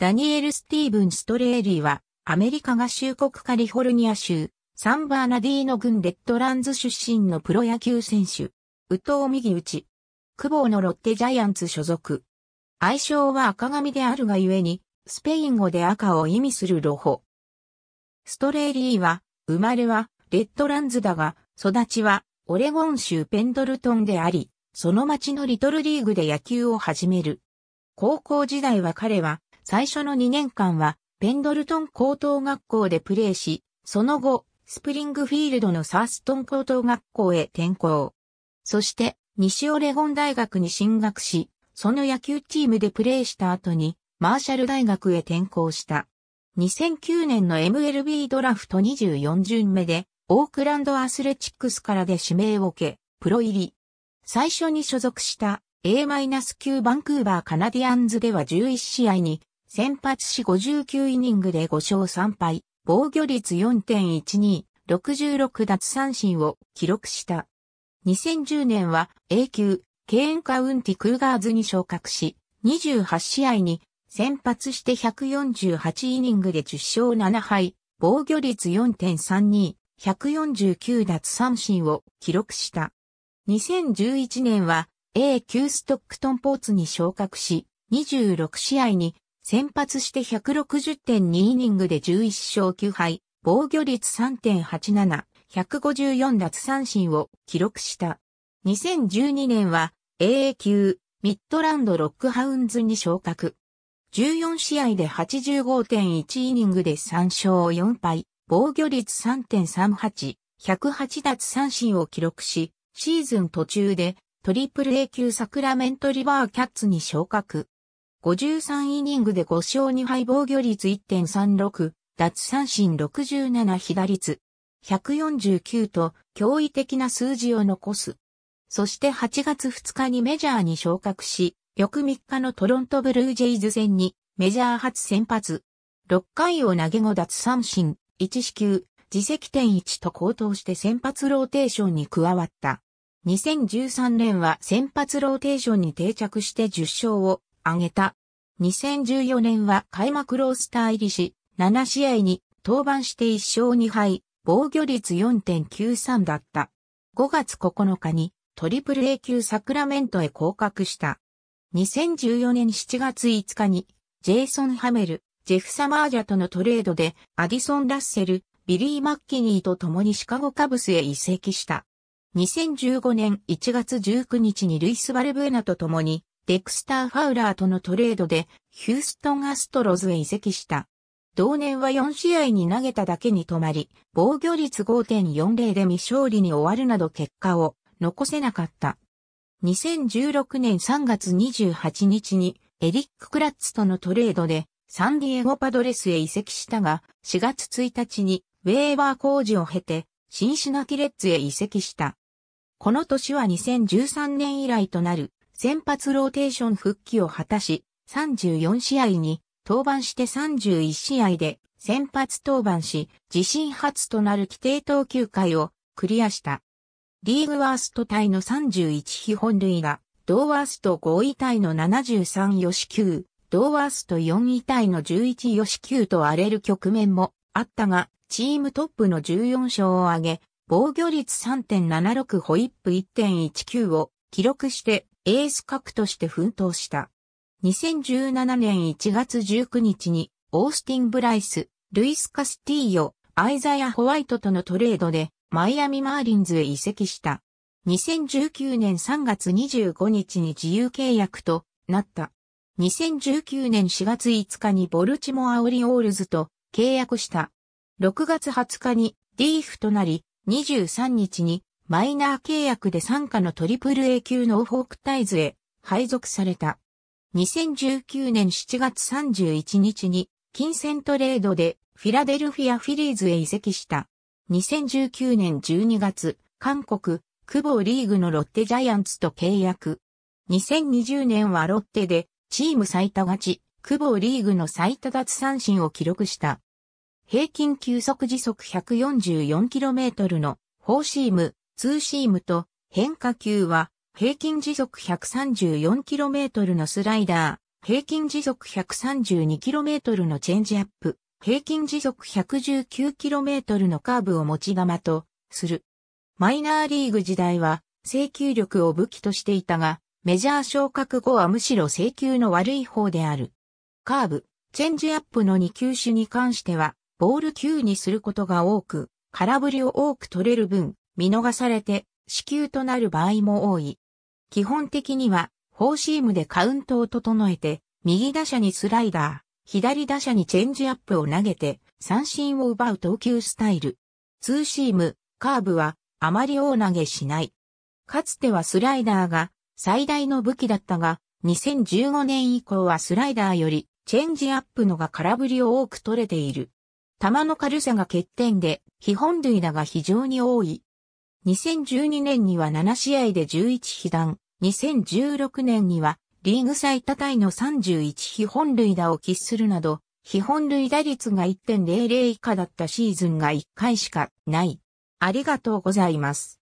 ダニエル・スティーブン・ストレーリーは、アメリカ合衆国カリフォルニア州、サンバーナディーノ郡レッドランズ出身のプロ野球選手。宇藤右打ち。久保のロッテジャイアンツ所属。愛称は赤髪であるがゆえに、スペイン語で赤を意味するロホ。ストレーリーは、生まれは、レッドランズだが、育ちは、オレゴン州ペンドルトンであり、その町のリトルリーグで野球を始める。高校時代は彼は、最初の2年間はペンドルトン高等学校でプレーし、その後、スプリングフィールドのサーストン高等学校へ転校。そして、西オレゴン大学に進学し、その野球チームでプレーした後に、マーシャル大学へ転校した。2009年の MLB ドラフト24巡目で、オークランドアスレチックスからで指名を受け、プロ入り。最初に所属した A-9 バンクーバーカナディアンズでは11試合に先発し59イニングで5勝3敗、防御率4.12、66奪三振を記録した。2010年は A 級、ケーンカウンティクーガーズに昇格し、28試合に先発して148イニングで10勝7敗、防御率4.32、149奪三振を記録した。2011年は A 級ストックトンポーツに昇格し、26試合に先発して160.2イニングで11勝9敗、防御率3.87、154奪三振を記録した。2012年は AA 級ミッドランドロックハウンズに昇格。14試合で85.1イニングで3勝4敗、防御率3.38、108奪三振を記録し、シーズン途中でトリプル A 級サクラメントリバーキャッツに昇格。53イニングで5勝2敗防御率1.36、奪三振67被打率149と驚異的な数字を残す。そして8月2日にメジャーに昇格し、翌3日のトロントブルージェイズ戦にメジャー初先発。6回を投げ後奪三振、1四球、自責点1と高騰して先発ローテーションに加わった。2013年は先発ローテーションに定着して10勝を挙げた。2014年は開幕ロースター入りし、7試合に登板して1勝2敗、防御率4.93だった。5月9日にトリプル A 級サクラメントへ降格した。2014年7月5日にジェイソン・ハメル、ジェフ・サマージャとのトレードでアディソン・ラッセル、ビリー・マッキニーと共にシカゴカブスへ移籍した。2015年1月19日にルイス・バルブーナと共にデクスター・ファウラーとのトレードでヒューストン・アストロズへ移籍した。同年は4試合に投げただけに止まり、防御率5.40で未勝利に終わるなど結果を残せなかった。2016年3月28日にエリック・クラッツとのトレードでサンディエゴパドレスへ移籍したが、4月1日にウェーバー工事を経てシンシナティレッツへ移籍した。この年は2013年以来となる先発ローテーション復帰を果たし、34試合に登板して31試合で先発登板し、自身初となる規定投球回をクリアした。リーグワーストタイの31基本塁が、同ワースト5位タイの73よし9、同ワースト4位タイの11よし9と荒れる局面もあったが、チームトップの14勝を挙げ、防御率3.76ホイップ1.19を記録してエース格として奮闘した。2017年1月19日に、オースティン・ブライス、ルイス・カスティーヨ、アイザヤ・ホワイトとのトレードで、マイアミ・マーリンズへ移籍した。2019年3月25日に自由契約となった。2019年4月5日にボルチモア・オリオールズと契約した。6月20日にーフとなり、23日にマイナー契約で参加の AAA 級ノーフォークタイズへ配属された。2019年7月31日に金銭トレードでフィラデルフィアフィリーズへ移籍した。2019年12月、韓国、久保リーグのロッテジャイアンツと契約。2020年はロッテでチーム最多勝ち、久保リーグの最多奪三振を記録した。平均球速時速 144km のフォーシーム、ツーシームと変化球は平均時速 134km のスライダー、平均時速 132km のチェンジアップ、平均時速 119km のカーブを持ち玉とする。マイナーリーグ時代は制球力を武器としていたが、メジャー昇格後はむしろ制球の悪い方である。カーブ、チェンジアップの2球種に関しては、ボール球にすることが多く、空振りを多く取れる分、見逃されて死球となる場合も多い。基本的には、フォーシームでカウントを整えて、右打者にスライダー、左打者にチェンジアップを投げて、三振を奪う投球スタイル。ツーシーム、カーブは、あまり大投げしない。かつてはスライダーが最大の武器だったが、2015年以降はスライダーよりチェンジアップのが空振りを多く取れている。球の軽さが欠点で、基本類だが非常に多い。2012年には7試合で11被弾、2016年にはリーグ最多タイの31被本塁打を喫するなど、被本塁打率が1.00以下だったシーズンが1回しかない。ありがとうございます。